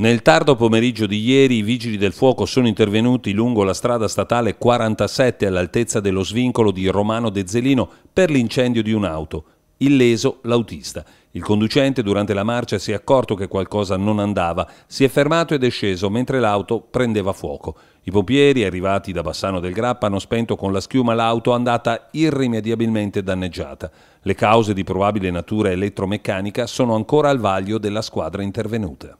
Nel tardo pomeriggio di ieri i vigili del fuoco sono intervenuti lungo la strada statale 47 all'altezza dello svincolo di Romano De Zelino per l'incendio di un'auto. Illeso l'autista. Il conducente durante la marcia si è accorto che qualcosa non andava, si è fermato ed è sceso mentre l'auto prendeva fuoco. I pompieri, arrivati da Bassano del Grappa, hanno spento con la schiuma l'auto andata irrimediabilmente danneggiata. Le cause di probabile natura elettromeccanica sono ancora al vaglio della squadra intervenuta.